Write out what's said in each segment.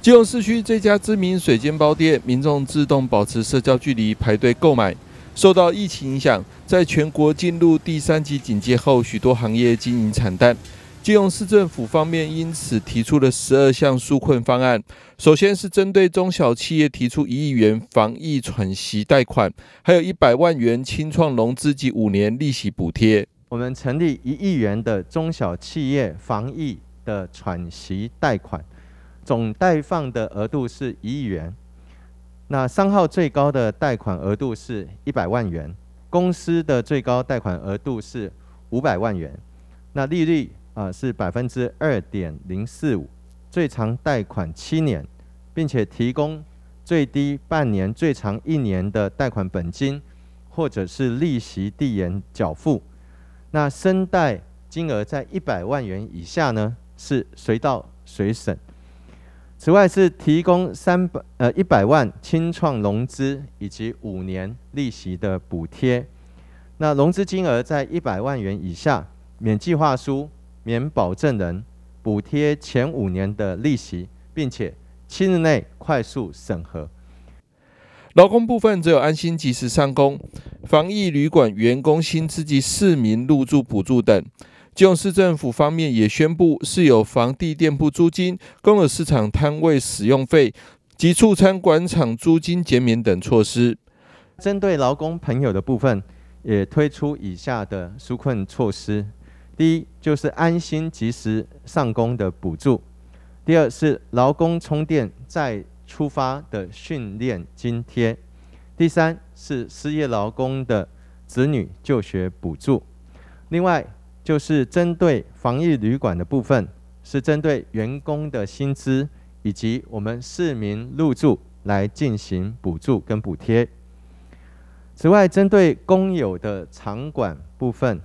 基隆市区这家知名水煎包店，民众自动保持社交距离排队购买。受到疫情影响，在全国进入第三级警戒后，许多行业经营惨淡。基隆市政府方面因此提出了十二项纾困方案，首先是针对中小企业提出一亿元防疫喘息贷款，还有一百万元清创融资及五年利息补贴。我们成立一亿元的中小企业防疫的喘息贷款。总贷放的额度是一亿元，那商号最高的贷款额度是一百万元，公司的最高贷款额度是五百万元，那利率啊是百分之二点零四五，最长贷款七年，并且提供最低半年、最长一年的贷款本金或者是利息递延缴付。那申贷金额在一百万元以下呢，是随到随审。此外，是提供三百呃一百万清创融资以及五年利息的补贴。那融资金额在一百万元以下，免计划书、免保证人，补贴前五年的利息，并且七日内快速审核。劳工部分只有安心及时上工，防疫旅馆员工薪资及市民入住补助等。基隆市政府方面也宣布，是有房地店铺租金、公有市场摊位使用费及促餐广场租金减免等措施。针对劳工朋友的部分，也推出以下的纾困措施：第一，就是安心及时上工的补助；第二，是劳工充电再出发的训练津贴；第三，是失业劳工的子女就学补助。另外，就是针对防疫旅馆的部分，是针对员工的薪资以及我们市民入住来进行补助跟补贴。此外，针对公有的场馆部分，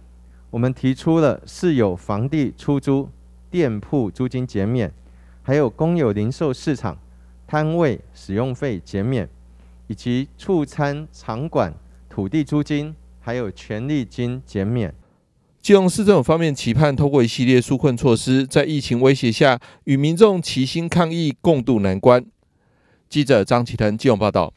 我们提出了私有房地出租、店铺租金减免，还有公有零售市场摊位使用费减免，以及促餐场馆土地租金还有权利金减免。金用市政府方面期盼，通过一系列纾困措施，在疫情威胁下，与民众齐心抗疫，共渡难关。记者张其腾、金永报道。